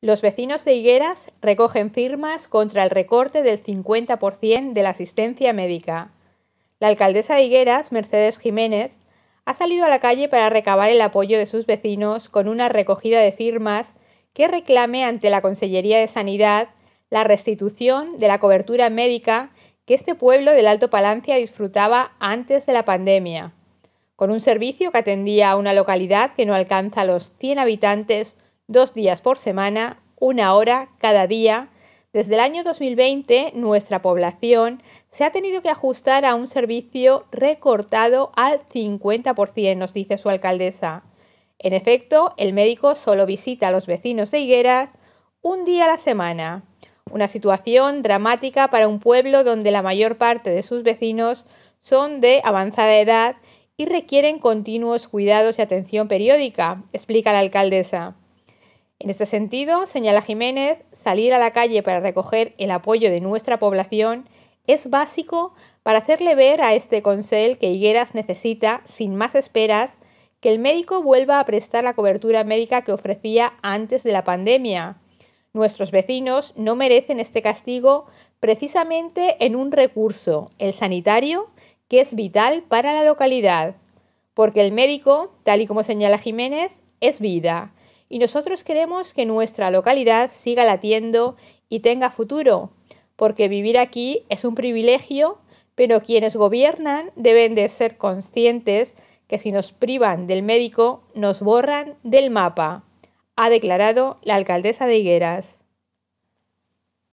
Los vecinos de Higueras recogen firmas contra el recorte del 50% de la asistencia médica. La alcaldesa de Higueras, Mercedes Jiménez, ha salido a la calle para recabar el apoyo de sus vecinos con una recogida de firmas que reclame ante la Consellería de Sanidad la restitución de la cobertura médica que este pueblo del Alto Palancia disfrutaba antes de la pandemia, con un servicio que atendía a una localidad que no alcanza los 100 habitantes dos días por semana, una hora cada día. Desde el año 2020, nuestra población se ha tenido que ajustar a un servicio recortado al 50%, nos dice su alcaldesa. En efecto, el médico solo visita a los vecinos de Higueras un día a la semana. Una situación dramática para un pueblo donde la mayor parte de sus vecinos son de avanzada edad y requieren continuos cuidados y atención periódica, explica la alcaldesa. En este sentido, señala Jiménez, salir a la calle para recoger el apoyo de nuestra población es básico para hacerle ver a este Consel que Higueras necesita, sin más esperas, que el médico vuelva a prestar la cobertura médica que ofrecía antes de la pandemia. Nuestros vecinos no merecen este castigo precisamente en un recurso, el sanitario, que es vital para la localidad, porque el médico, tal y como señala Jiménez, es vida y nosotros queremos que nuestra localidad siga latiendo y tenga futuro, porque vivir aquí es un privilegio, pero quienes gobiernan deben de ser conscientes que si nos privan del médico, nos borran del mapa, ha declarado la alcaldesa de Higueras.